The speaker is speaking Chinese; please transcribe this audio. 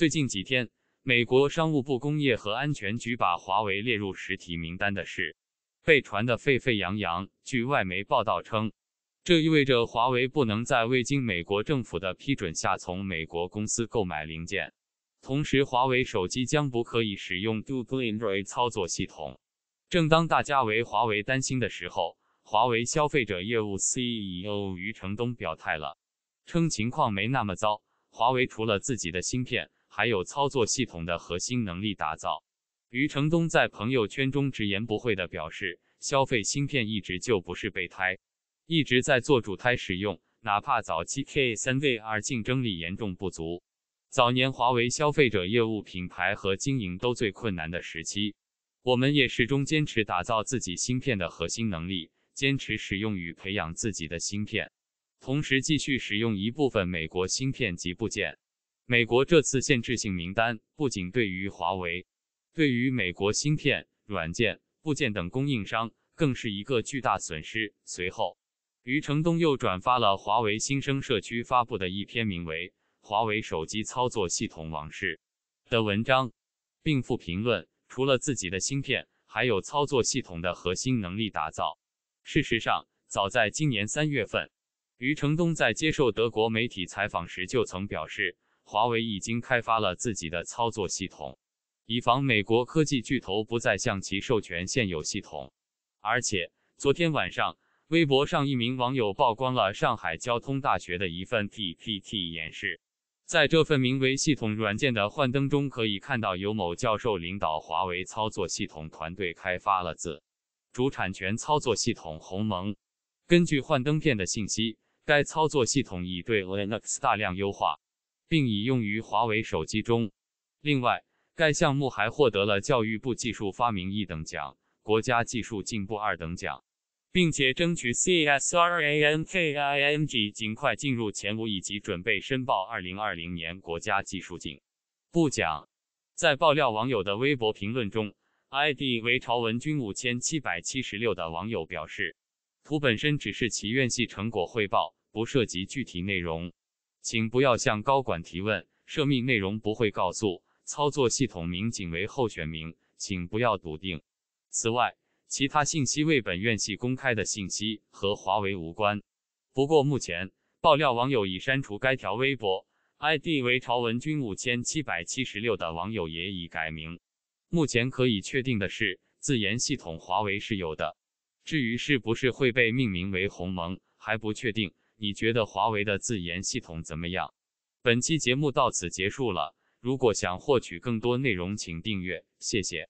最近几天，美国商务部工业和安全局把华为列入实体名单的事被传得沸沸扬扬。据外媒报道称，这意味着华为不能在未经美国政府的批准下从美国公司购买零件，同时华为手机将不可以使用 d o g l Android 操作系统。正当大家为华为担心的时候，华为消费者业务 CEO 余承东表态了，称情况没那么糟，华为除了自己的芯片。还有操作系统的核心能力打造。余承东在朋友圈中直言不讳地表示：“消费芯片一直就不是备胎，一直在做主胎使用。哪怕早期 K3VR 竞争力严重不足，早年华为消费者业务品牌和经营都最困难的时期，我们也始终坚持打造自己芯片的核心能力，坚持使用与培养自己的芯片，同时继续使用一部分美国芯片及部件。”美国这次限制性名单不仅对于华为，对于美国芯片、软件、部件等供应商更是一个巨大损失。随后，余承东又转发了华为新生社区发布的一篇名为《华为手机操作系统往事》的文章，并附评论：“除了自己的芯片，还有操作系统的核心能力打造。”事实上，早在今年三月份，余承东在接受德国媒体采访时就曾表示。华为已经开发了自己的操作系统，以防美国科技巨头不再向其授权现有系统。而且，昨天晚上，微博上一名网友曝光了上海交通大学的一份 PPT 演示，在这份名为“系统软件”的幻灯中，可以看到由某教授领导华为操作系统团队开发了自主产权操作系统鸿蒙。根据幻灯片的信息，该操作系统已对 Linux 大量优化。并已用于华为手机中。另外，该项目还获得了教育部技术发明一等奖、国家技术进步二等奖，并且争取 CSRanking 尽快进入前五，以及准备申报二零二零年国家技术进步奖。在爆料网友的微博评论中，ID 为朝文君五千七百七十六的网友表示：“图本身只是其院系成果汇报，不涉及具体内容。”请不要向高管提问，涉密内容不会告诉操作系统名仅为候选名，请不要笃定。此外，其他信息为本院系公开的信息，和华为无关。不过目前，爆料网友已删除该条微博，ID 为朝文君五千七百七十六的网友也已改名。目前可以确定的是，自研系统华为是有的，至于是不是会被命名为鸿蒙，还不确定。你觉得华为的自研系统怎么样？本期节目到此结束了。如果想获取更多内容，请订阅。谢谢。